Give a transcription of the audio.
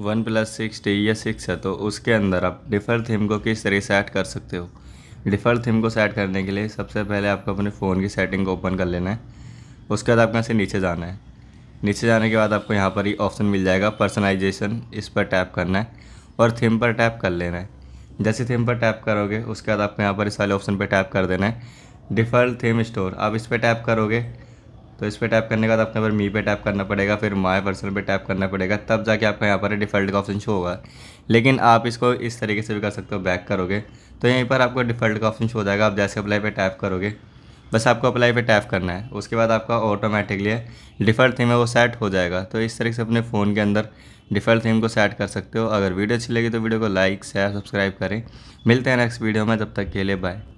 one OnePlus six T या six है तो उसके अंदर आप डिफ़र थीम को किस तरह सेट कर सकते हो डिफ़र थीम को सेट करने के लिए सबसे पहले आपको अपने फ़ोन की सेटिंग को ओपन कर लेना है उसके बाद आपको यहाँ से नीचे जाना है नीचे जाने के बाद आपको यहाँ पर ही ऑप्शन मिल जाएगा पर्सनलाइजेशन इस पर टैप करना है और थीम पर टैप कर लेना है जैसे थीम पर टैप करोगे उसके बाद आपको यहाँ पर इस वाले ऑप्शन पर टैप कर देना है डिफ़ल्ट थीम स्टोर आप इस पर टैप करोगे तो इस पर टैप करने के बाद आपको यहाँ पर मी पे टैप करना पड़ेगा फिर माय पर्सनल पे टैप करना पड़ेगा तब जाके आपका यहाँ पर डिफ़ल्ट का ऑप्शन शो होगा लेकिन आप इसको इस तरीके से भी कर सकते हो बैक करोगे तो यहीं पर आपको डिफ़ल्ट का ऑप्शन शो हो जाएगा आप जैसे अप्लाई पर टैप करोगे बस आपको अप्लाई पर टैप करना है उसके बाद आपका ऑटोमेटिकली डिफल्ट थीम है वो सेट हो जाएगा तो इस तरीके से अपने फ़ोन के अंदर डिफल्ट थीम को सेट कर सकते हो अगर वीडियो अच्छी लगी तो वीडियो को लाइक शेयर सब्सक्राइब करें मिलते हैं नेक्स्ट वीडियो में तब तक के लिए बाय